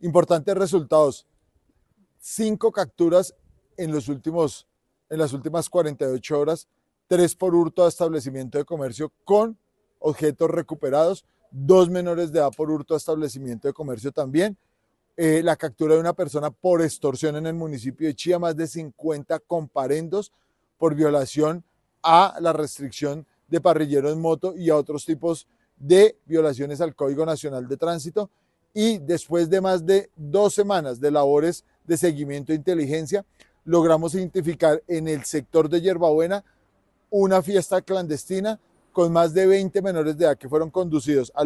Importantes resultados. Cinco capturas en, los últimos, en las últimas 48 horas, tres por hurto a establecimiento de comercio con objetos recuperados, dos menores de edad por hurto a establecimiento de comercio también, eh, la captura de una persona por extorsión en el municipio de Chía, más de 50 comparendos por violación a la restricción de parrillero en moto y a otros tipos de violaciones al Código Nacional de Tránsito y después de más de dos semanas de labores de seguimiento e inteligencia, logramos identificar en el sector de Yerbabuena una fiesta clandestina con más de 20 menores de edad que fueron conducidos a,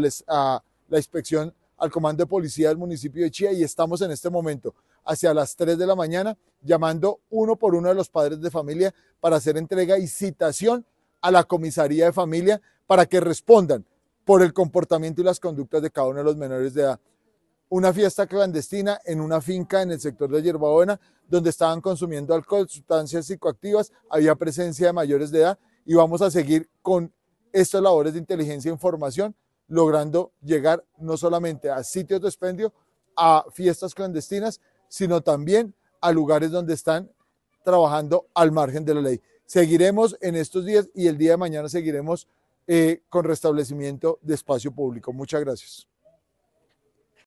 la inspección al comando de policía del municipio de Chía y estamos en este momento hacia las 3 de la mañana llamando uno por uno de los padres de familia para hacer entrega y citación a la comisaría de familia para que respondan por el comportamiento y las conductas de cada uno de los menores de edad una fiesta clandestina en una finca en el sector de Buena, donde estaban consumiendo alcohol, sustancias psicoactivas, había presencia de mayores de edad y vamos a seguir con estas labores de inteligencia e información, logrando llegar no solamente a sitios de expendio, a fiestas clandestinas, sino también a lugares donde están trabajando al margen de la ley. Seguiremos en estos días y el día de mañana seguiremos eh, con restablecimiento de espacio público. Muchas gracias.